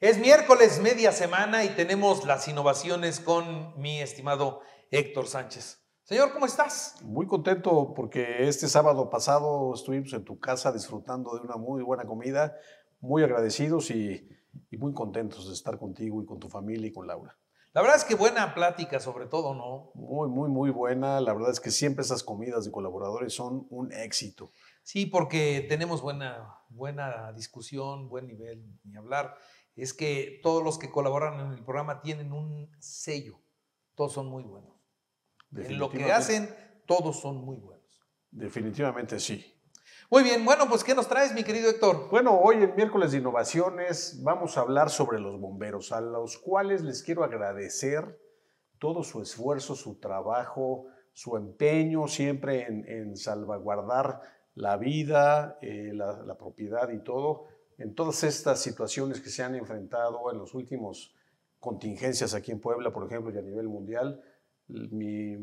Es miércoles, media semana, y tenemos las innovaciones con mi estimado Héctor Sánchez. Señor, ¿cómo estás? Muy contento porque este sábado pasado estuvimos en tu casa disfrutando de una muy buena comida, muy agradecidos y, muy contentos de estar contigo y con tu familia y con Laura. La verdad es que buena plática, sobre todo, ¿no? Muy, muy, muy buena. La verdad es que siempre esas comidas de colaboradores son un éxito. Sí, porque tenemos buena, buena discusión, buen nivel, de hablar es que todos los que colaboran en el programa tienen un sello. Todos son muy buenos. En lo que hacen, todos son muy buenos. Definitivamente sí. Muy bien, bueno, pues ¿qué nos traes, mi querido Héctor? Bueno, hoy en miércoles de innovaciones vamos a hablar sobre los bomberos, a los cuales les quiero agradecer todo su esfuerzo, su trabajo, su empeño siempre en, salvaguardar la vida, eh, la propiedad y todo en todas estas situaciones que se han enfrentado en los últimos contingencias aquí en Puebla, por ejemplo, y a nivel mundial, mi,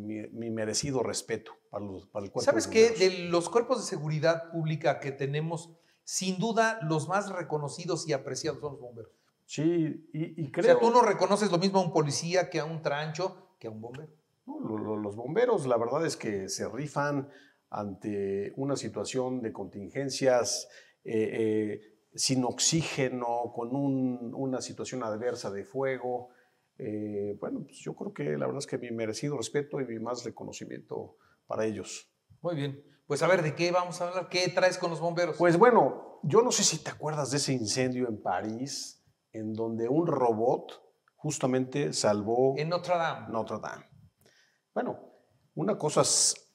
merecido respeto para, los, para el cuerpo. ¿Sabes qué? De los cuerpos de seguridad pública que tenemos, sin duda, los más reconocidos y apreciados son los bomberos. Sí, y, y creo... O sea, tú no reconoces lo mismo a un policía que a un trancho que a un bombero. los bomberos, la verdad es que se rifan ante una situación de contingencias eh, eh, sin oxígeno, con una situación adversa de fuego. Eh, bueno, pues yo creo que la verdad es que mi merecido respeto y mi más reconocimiento para ellos. Muy bien. Pues a ver, ¿de qué vamos a hablar? ¿Qué traes con los bomberos? Pues bueno, yo no sé si te acuerdas de ese incendio en París, en donde un robot justamente salvó... En Notre Dame. Notre Dame. Bueno, una cosa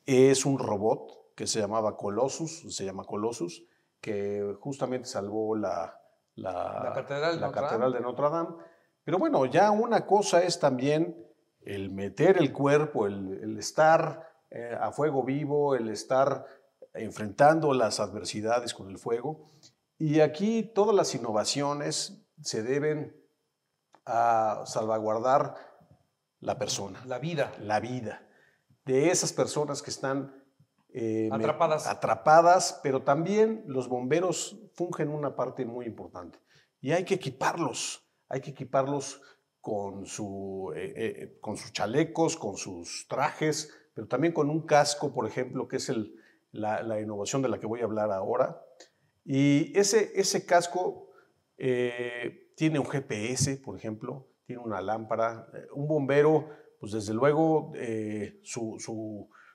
es un robot que se llamaba Colossus, se llama Colossus, que justamente salvó la, la, Catedral, de Notre Dame. Pero bueno, ya una cosa es también el meter el cuerpo, el, estar eh, a fuego vivo, el estar enfrentando las adversidades con el fuego. Y aquí todas las innovaciones se deben a salvaguardar la persona. La vida. La vida de esas personas que están eh, atrapadas. pero también los bomberos fungen una parte muy importante. Y hay que equiparlos, hay que equiparlos con, su, eh, eh, con sus chalecos, con sus trajes, pero también con un casco, por ejemplo, que es la, innovación de la que voy a hablar ahora. Y ese, ese casco tiene un GPS, por ejemplo, tiene una lámpara. Un bombero, pues desde luego, su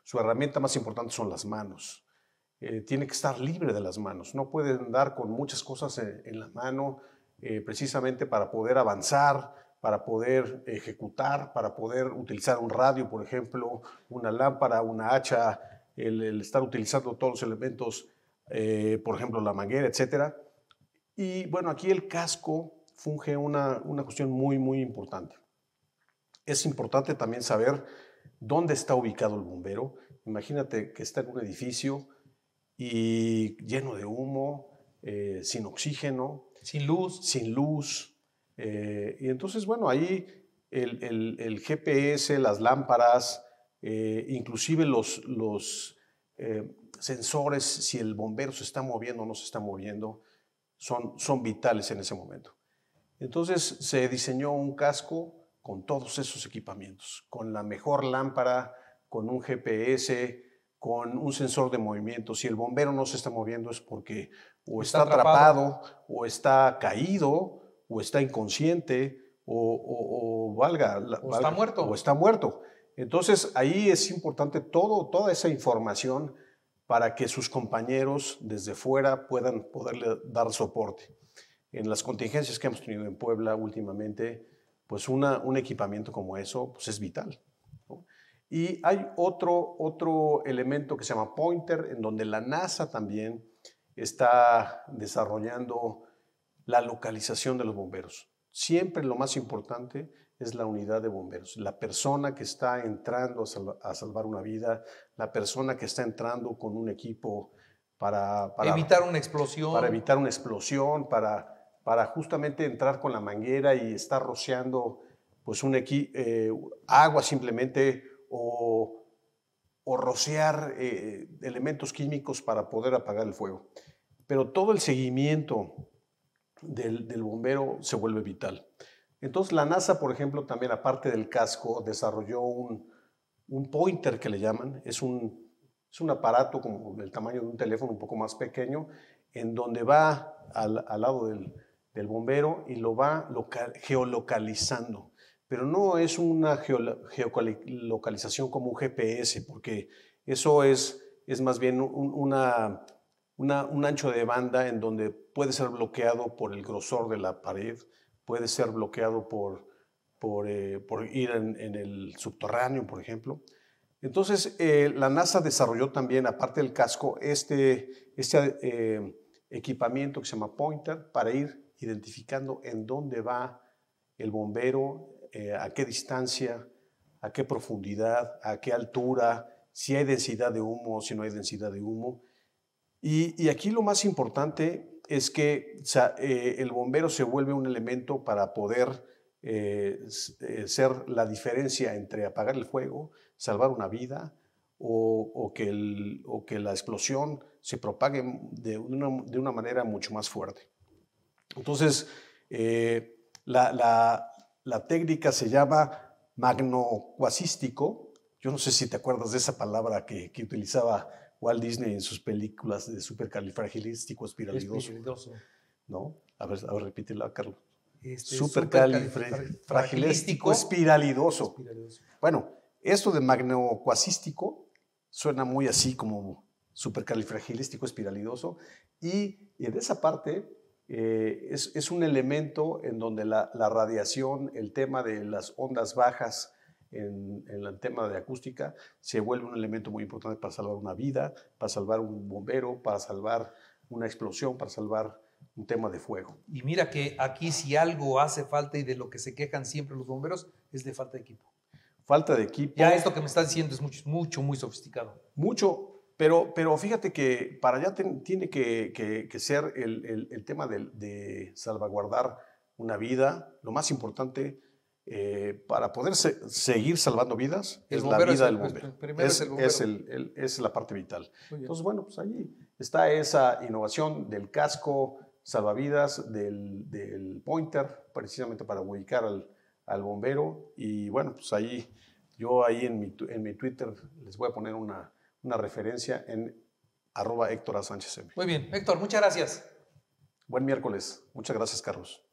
su herramienta más importante son las manos. Eh, tiene que estar libre de las manos. No puede andar con muchas cosas eh, en, la mano eh, precisamente para poder avanzar, para poder ejecutar, para poder utilizar un radio, por ejemplo, una lámpara, una hacha, el, estar utilizando todos los elementos, por ejemplo, la manguera, etc. Y bueno, aquí el casco funge una, una cuestión muy, muy importante. Es importante también saber dónde está ubicado el bombero. Imagínate que está en un edificio y lleno de humo, eh, sin oxígeno. Sin luz. Sin luz. Eh, y entonces, bueno, ahí el, GPS, las lámparas, eh, inclusive los, los sensores, si el bombero se está moviendo o no se está moviendo, son, son vitales en ese momento. Entonces se diseñó un casco con todos esos equipamientos, con la mejor lámpara, con un GPS, con un sensor de movimiento. Si el bombero no se está moviendo es porque o está, atrapado. o está caído, o está inconsciente, o, valga, o está muerto. O está muerto. Entonces ahí es importante todo, toda esa información para que sus compañeros desde fuera puedan poderle dar soporte. En las contingencias que hemos tenido en Puebla últimamente, pues una, un equipamiento como eso pues es vital. Y hay otro, otro elemento que se llama Pointer, en donde la NASA también está desarrollando la localización de los bomberos. Siempre lo más importante es la unidad de bomberos, la persona que está entrando a, salvar una vida, la persona que está entrando con un equipo para, para evitar una explosión. Para evitar una explosión, para para justamente entrar con la manguera y estar rociando pues un eh, agua simplemente o, o rociar eh, elementos químicos para poder apagar el fuego. Pero todo el seguimiento del, bombero se vuelve vital. Entonces la NASA, por ejemplo, también aparte del casco, desarrolló un, pointer que le llaman. Es un, un aparato como el tamaño de un teléfono un poco más pequeño, en donde va al lado del, del bombero y lo va geolocalizando. Pero no es una geolocalización como un GPS, porque eso es, es más bien un, una, un ancho de banda en donde puede ser bloqueado por el grosor de la pared, puede ser bloqueado por, eh, ir en, el subterráneo, por ejemplo. Entonces, eh, la NASA desarrolló también, aparte del casco, este, este eh, equipamiento que se llama Pointer para ir identificando en dónde va el bombero, eh, a qué distancia, a qué profundidad, a qué altura, si hay densidad de humo, o si no hay densidad de humo. Y, aquí lo más importante es que eh, el bombero se vuelve un elemento para poder eh, ser la diferencia entre apagar el fuego, salvar una vida, o, que, la explosión se propague de una manera mucho más fuerte. Entonces, eh, la, técnica se llama magnocuasístico. Yo no sé si te acuerdas de esa palabra que, utilizaba Walt Disney en sus películas de supercalifragilístico espiralidoso. ¿No? A ver, a repítela, Carlos. Este, supercalifragilístico espiralidoso. Bueno, esto de magnocuasístico suena muy así como supercalifragilístico espiralidoso y en esa parte eh, es, es, un elemento en donde la, radiación, el tema de las ondas bajas en, el tema de acústica, se vuelve un elemento muy importante para salvar una vida, para salvar un bombero, para salvar una explosión, para salvar un tema de fuego. Y mira que aquí si algo hace falta y de lo que se quejan siempre los bomberos es de falta de equipo. Falta de equipo. Ya esto que me están diciendo es mucho, mucho, muy sofisticado. Mucho, pero, fíjate que para allá tiene que, ser el, tema de, salvaguardar una vida. Lo más importante eh, para poder seguir salvando vidas es la vida del bombero. es, la parte vital. Entonces, bueno, pues ahí está esa innovación del casco salvavidas, del, pointer, precisamente para ubicar al, bombero. Y bueno, pues ahí, yo ahí en en mi Twitter les voy a poner una una referencia en arroba Héctor Sánchez. Muy bien, Héctor, muchas gracias. Buen miércoles. Muchas gracias, Carlos.